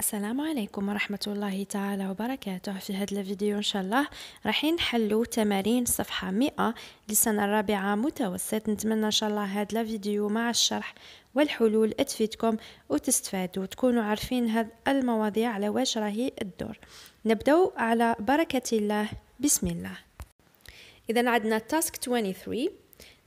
السلام عليكم ورحمة الله تعالى وبركاته في هذا الفيديو إن شاء الله راح نحلو تمارين صفحة 100 للسنة الرابعة متوسط نتمنى إن شاء الله هذا الفيديو مع الشرح والحلول تفيدكم وتستفادوا وتكونوا عارفين هذه المواضيع على واش راهي الدور نبدأ على بركة الله بسم الله إذا عندنا تاسك 23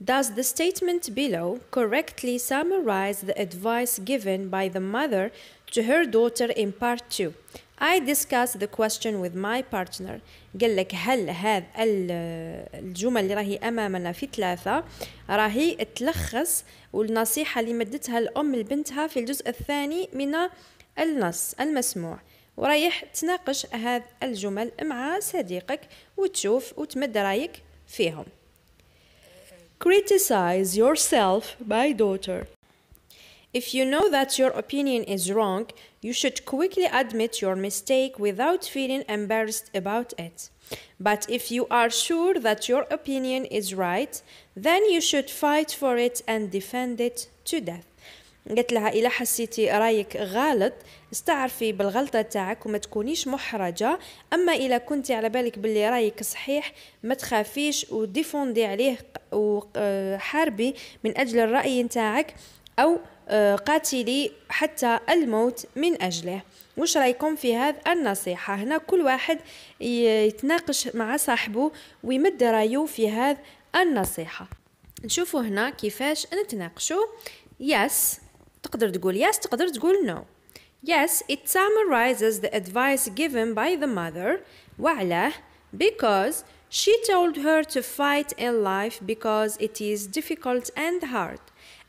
Does the statement below correctly summarize the advice given by the mother to her daughter in part 2 I discussed the question with my partner قال لك هل هذا الجمل اللي راهي امامنا في ثلاثه راهي تلخص والنصيحه اللي مدتها الام لبنتها في الجزء الثاني من النص المسموع ورايح تناقش هذا الجمل مع صديقك وتشوف وتمد رايك فيهم Criticize yourself, my daughter. If you know that your opinion is wrong, you should quickly admit your mistake without feeling embarrassed about it. But if you are sure that your opinion is right, then you should fight for it and defend it to death. قلت لها إلا حسيتي رايك غلط استعرفي بالغلطة تاعك وما تكونيش محرجة أما إلا كنتي على بالك باللي رايك صحيح ما تخافيش وديفوندي عليه وحاربي آه، من أجل الرأي تاعك أو آه، قاتلي حتى الموت من أجله وش رايكم في هذا النصيحة هنا كل واحد يتناقش مع صاحبه ويمد رايه في هذا النصيحة نشوفوا هنا كيفاش نتناقشوا يس تقدر تقول yes تقدر تقول no yes it summarizes the advice given by the mother وعلاه because she told her to fight in life because it is difficult and hard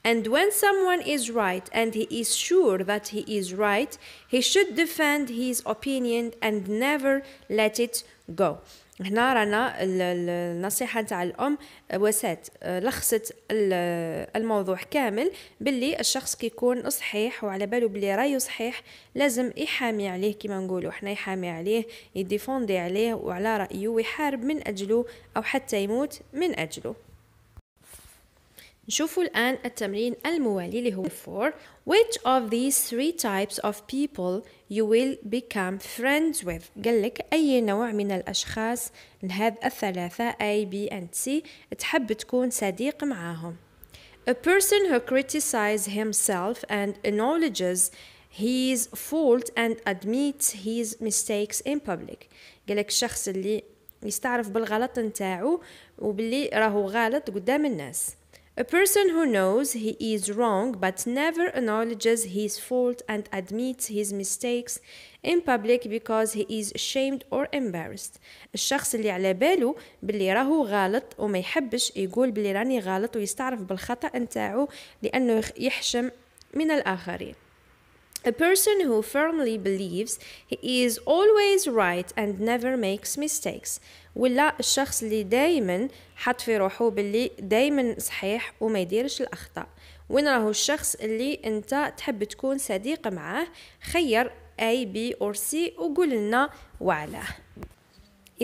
and when someone is right and he is sure that he is right, he should defend his opinion and never let it go. هنا رانا النصيحه تاع الام وسات لخصت الموضوع كامل باللي الشخص كيكون صحيح وعلى بالو بلي رايه صحيح لازم يحامي عليه كما نقولوا حنا يحامي عليه يديفوندي عليه وعلى رايه ويحارب من اجله او حتى يموت من اجله نشوفوا الآن التمرين الموالي اللي هو 4 Which of these three types of people you will become friends with قال لك أي نوع من الأشخاص لهذا الثلاثة A, B and C تحب تكون صديق معاهم A person who criticizes himself and acknowledges his fault and admits his mistakes in public قال لك الشخص اللي يستعرف بالغلط نتاعو وباللي راهو غلط قدام الناس A person who knows he is wrong but never acknowledges his fault and admits his mistakes in public because he is ashamed or embarrassed الشخص اللي على باله باللي راهو غلط وما يحبش يقول باللي راني غلط ويستعرف بالخطا نتاعو لانه يحشم من الاخرين A person who firmly believes he is always right and never makes mistakes ولا الشخص اللي دايما حط في روحه باللي دايما صحيح وما يديرش الاخطاء وين راهو الشخص اللي انت تحب تكون صديق معاه خير A B or C وقول لنا وعلاه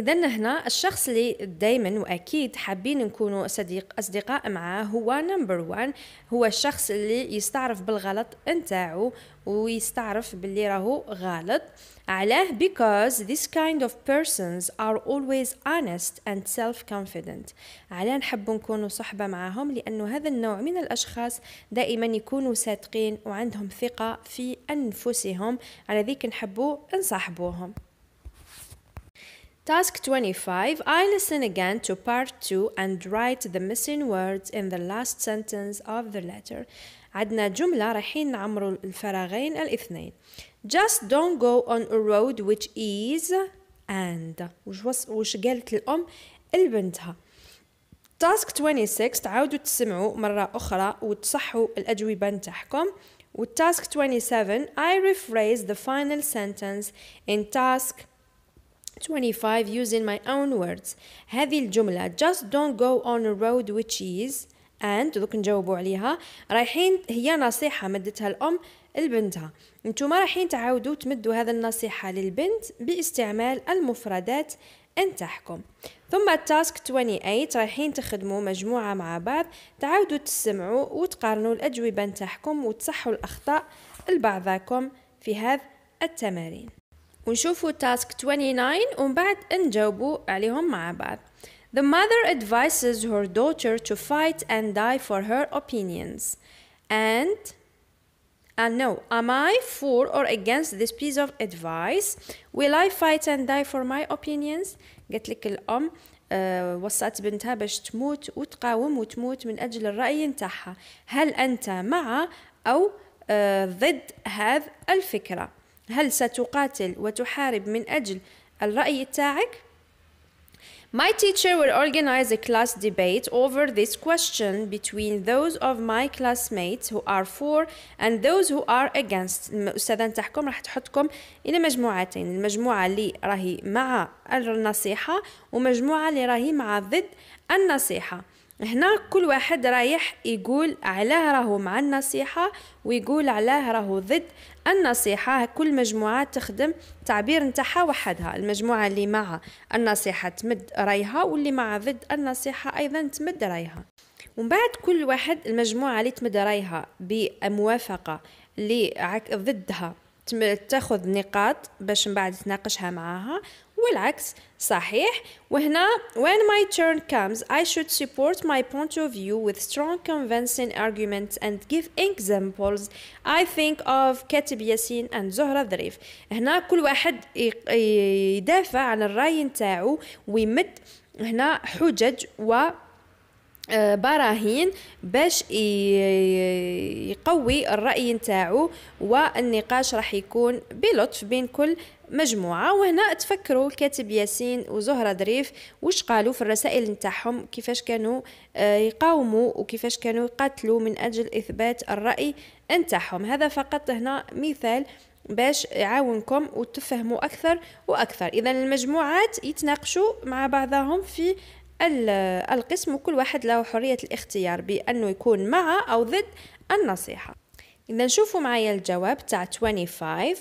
اذا هنا الشخص اللي دائما واكيد حابين نكونوا صديق اصدقاء معاه هو نمبر وان هو الشخص اللي يستعرف بالغلط نتاعو ويستعرف باللي راهو غلط علاه because this kind of persons are always honest and self-confident علاه نحب نكونوا صحبة معاهم لأنه هذا النوع من الأشخاص دائما يكونوا صادقين وعندهم ثقة في أنفسهم على ذيك نحبوا نصاحبوهم Task 25. I listen again to part 2 and write the missing words in the last sentence of the letter. عندنا جملة رايحين نعمروا الفراغين الاثنين. Just don't go on a road which is and وش, وش قالت الأم لبنتها. Task 26 تعاودوا تسمعوا مرة أخرى وتصحوا الأجوبة نتاعكم. والتاسك 27 I rephrase the final sentence in task 25 using my own words هذه الجملة just don't go on a road which is and دوك نجاوبوا عليها رايحين هي نصيحة مدتها الأم لبنتها نتوما رايحين تعاودوا تمدوا هذا النصيحة للبنت باستعمال المفردات نتاعكم ثم التاسك 28 رايحين تخدموا مجموعة مع بعض تعاودوا تسمعوا وتقارنوا الأجوبة نتاعكم وتصحوا الأخطاء لبعضاكم في هذا التمارين ونشوفوا تاسك 29 ومن بعد نجاوبوا عليهم مع بعض The mother advises her daughter to fight and die for her opinions and and no, am I for or against this piece of advice? Will I fight and die for my opinions? قالت لك الأم وصات بنتها باش تموت وتقاوم وتموت من أجل الرأي نتاعها هل أنت مع أو ضد هذه الفكرة هل ستقاتل وتحارب من أجل الرأي تاعك؟ My teacher will organize a class debate over this question between those of my classmates who are for and those who are against. الأستاذة نتاعكم راح تحطكم إلى مجموعتين، المجموعة اللي راهي مع النصيحة ومجموعة اللي راهي مع ضد النصيحة. هنا كل واحد رايح يقول علاه راهو مع النصيحة ويقول علاه راهو ضد النصيحة كل مجموعة تخدم تعبير نتاعها وحدها المجموعة اللي مع النصيحة تمد رايها واللي مع ضد النصيحة أيضا تمد رايها ومن بعد كل واحد المجموعة اللي تمد رايها بموافقة اللي ضدها تاخذ نقاط باش من بعد تناقشها معاها والعكس صحيح وهنا when my turn comes I should support my point of view with strong convincing arguments and give examples I think of كاتب ياسين and زهرة ظريف هنا كل واحد يدافع عن الرأي نتاعو ويمد هنا حجج و آه، براهين باش يقوي الرأي نتاعو والنقاش راح يكون بلطف بين كل مجموعه وهنا تفكروا الكاتب ياسين وزهره دريف واش قالوا في الرسائل نتاعهم كيفاش كانوا آه، يقاوموا وكيفاش كانوا يقاتلوا من اجل اثبات الراي نتاعهم هذا فقط هنا مثال باش يعاونكم وتفهموا اكثر واكثر اذا المجموعات يتناقشوا مع بعضهم في القسم وكل واحد له حريه الاختيار بانه يكون مع او ضد النصيحه إذا نشوفوا معايا الجواب تاع 25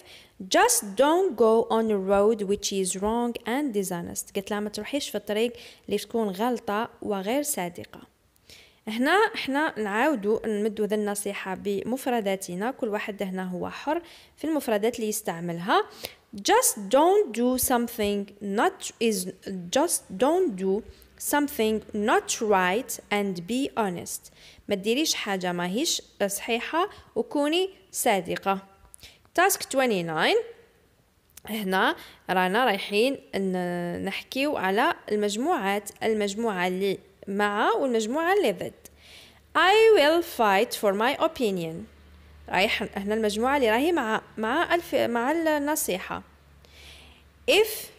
just don't go on a road which is wrong and dishonest قلت لها ما تروحيش في الطريق اللي تكون غلطة وغير صادقة هنا احنا نعاودو نمدو ذا النصيحة بمفرداتنا كل واحد هنا هو حر في المفردات اللي يستعملها just don't do something not is just don't do something not right and be honest ما تديريش حاجة ما هيش صحيحة وكوني صادقة task 29 هنا رانا رايحين نحكيو على المجموعات المجموعة اللي مع والمجموعة اللي ضد I will fight for my opinion رايح هنا المجموعة اللي راهي مع مع الف... مع النصيحة if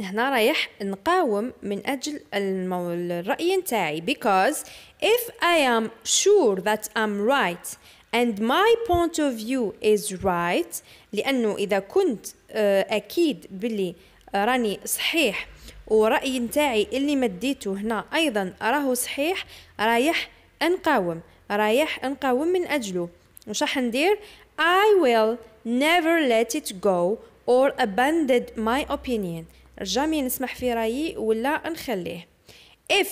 هنا رايح نقاوم من أجل المو... الرأي نتاعي because if I am sure that I'm right and my point of view is right لأنه إذا كنت آه، أكيد بلي آه، راني صحيح ورأي نتاعي اللي مديته هنا أيضا راهو صحيح رايح نقاوم رايح نقاوم من أجله وش راح ندير I will never let it go or abandon my opinion جامي نسمح في رايي ولا نخليه if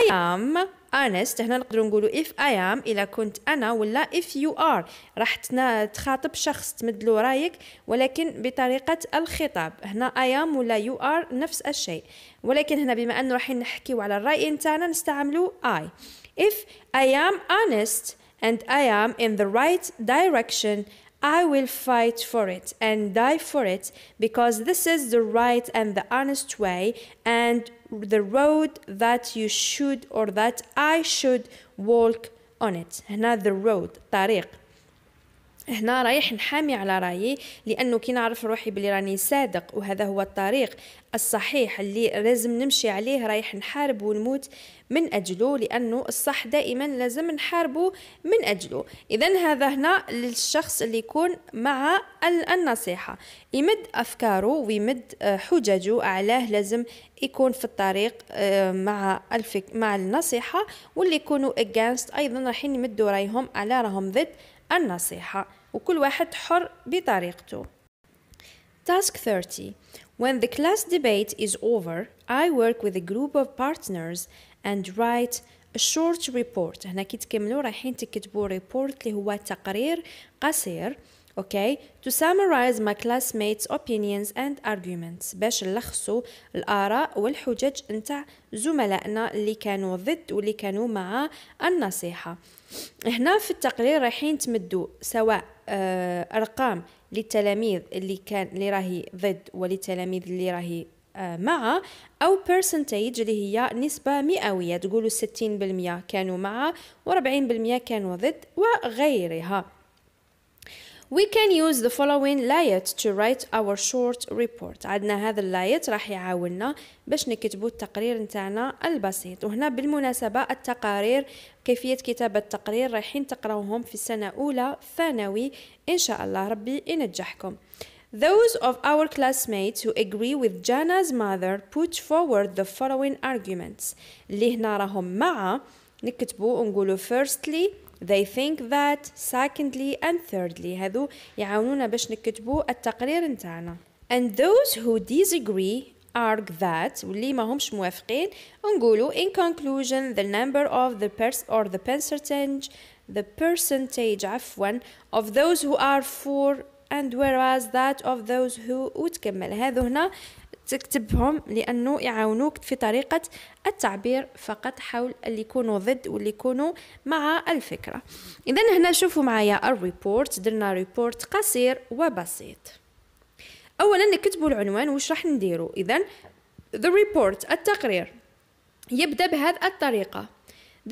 I am honest هنا نقدروا نقولوا if I am إلا كنت أنا ولا if you are راح تخاطب شخص تمدلو رايك ولكن بطريقة الخطاب هنا I am ولا you are نفس الشيء ولكن هنا بما أنه راح نحكيو على الرأي نتاعنا نستعملوا I if I am honest and I am in the right direction I will fight for it and die for it because this is the right and the honest way and the road that you should or that I should walk on it. Another the road, طريق. هنا رايح نحامي على رايي لانه كي نعرف روحي بلي راني صادق وهذا هو الطريق الصحيح اللي لازم نمشي عليه رايح نحارب ونموت من اجله لانه الصح دائما لازم نحاربه من اجله اذا هذا هنا للشخص اللي يكون مع النصيحه يمد افكاره ويمد آه، حججه علاه لازم يكون في الطريق آه، مع الفك مع النصيحه واللي يكونوا اجانست ايضا رايحين يمدوا رايهم على راهم ضد النصيحة وكل واحد حر بطريقته Task 30 When the class debate is over, I work with a group of partners and write a short report هنا كي تكملوا رايحين تكتبوا report اللي هو تقرير قصير Okay, to summarize my classmates' opinions and arguments باش نلخصوا الآراء والحجج نتاع زملائنا اللي كانوا ضد واللي كانوا مع النصيحة هنا في التقرير رايحين تمدوا سواء آه، أرقام للتلاميذ اللي كان اللي راهي ضد وللتلاميذ اللي راهي آه، مع أو بيرسنتيج اللي هي نسبة مئوية تقولوا 60% كانوا مع و40% كانوا ضد وغيرها We can use the following layout to write our short report عندنا هذا اللايت راح يعاوننا باش نكتبوا التقرير نتاعنا البسيط وهنا بالمناسبة التقارير كيفية كتابة التقرير رايحين تقراوهم في السنة أولى ثانوي إن شاء الله ربي ينجحكم Those of our classmates who agree with Jana's mother put forward the following arguments اللي هنا راهم مع نكتبوا ونقولوا firstly they think that secondly and thirdly هذو يعاونونا باش نكتبوا التقرير نتاعنا and those who disagree argue that واللي ماهمش موافقين نقولوا in conclusion the number of the pers or the percentage the percentage عفوا of those who are for and whereas that of those who وتكمل هذو هنا تكتبهم لانه يعاونوك في طريقه التعبير فقط حول اللي يكونوا ضد واللي يكونوا مع الفكره اذا هنا شوفوا معايا الريبورت درنا ريبورت قصير وبسيط اولا نكتبوا العنوان واش راح نديروا اذا the report التقرير يبدا بهذه الطريقه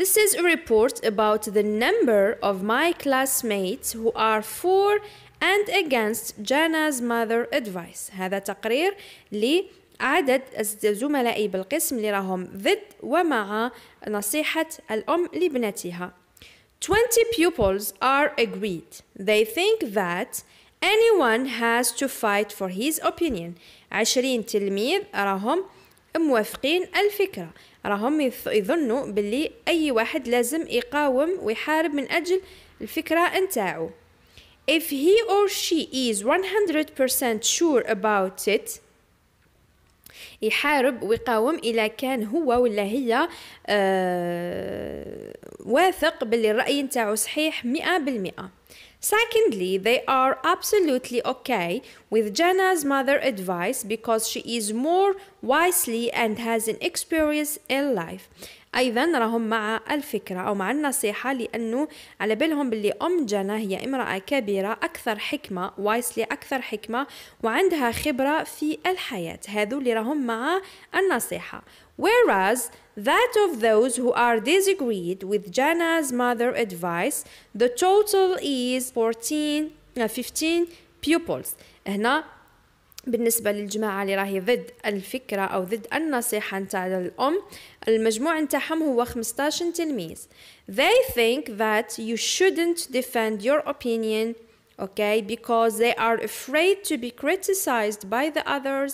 This is a report about the number of my classmates who are for and against Jana's mother advice هذا تقرير لعدد زملائي بالقسم اللي راهم ضد ومع نصيحة الأم لابنتها 20 pupils are agreed they think that anyone has to fight for his opinion 20 تلميذ راهم موافقين الفكرة راهم يظنوا باللي أي واحد لازم يقاوم ويحارب من أجل الفكرة نتاعو if he or she is 100% sure about it يحارب ويقاوم إلا كان هو ولا هي واثق باللي الرأي نتاعو صحيح 100% Secondly, they are absolutely okay with Jenna's mother advice because she is more wisely and has an experience in life. أيضا راهم مع الفكرة أو مع النصيحة لأنه على بالهم باللي أم جانا هي امرأة كبيرة أكثر حكمة وايسلي أكثر حكمة وعندها خبرة في الحياة هذو اللي راهم مع النصيحة Whereas that of those who are disagreed with Jana's mother advice, the total is 14 15 pupils. هنا بالنسبة للجماعة اللي راهي ضد الفكرة أو ضد النصيحة نتاع الأم المجموع نتاعهم هو 15 تلميذ they think that you shouldn't defend your opinion okay because they are afraid to be criticized by the others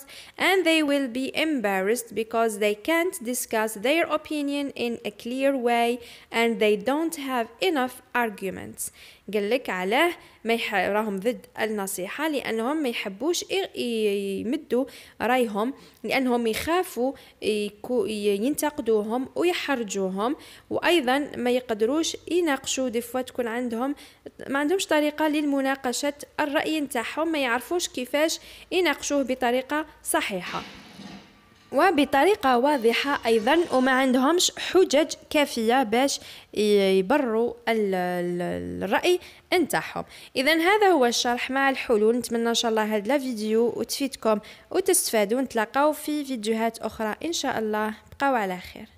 and they will be embarrassed because they can't discuss their opinion in a clear way and they don't have enough arguments قال لك علاه ما يح... راهم ضد النصيحه لانهم ما يحبوش يمدوا رايهم لانهم يخافوا يكو... ينتقدوهم ويحرجوهم وايضا ما يقدروش يناقشوا دي فوا تكون عندهم ما عندهمش طريقه للمناقشه الراي نتاعهم ما يعرفوش كيفاش يناقشوه بطريقه صحيحه وبطريقه واضحه ايضا وما عندهمش حجج كافيه باش يبروا الراي نتاعهم اذا هذا هو الشرح مع الحلول نتمنى ان شاء الله هاد لا فيديو وتفيدكم وتستفادوا نتلاقاو في فيديوهات اخرى ان شاء الله بقاو على خير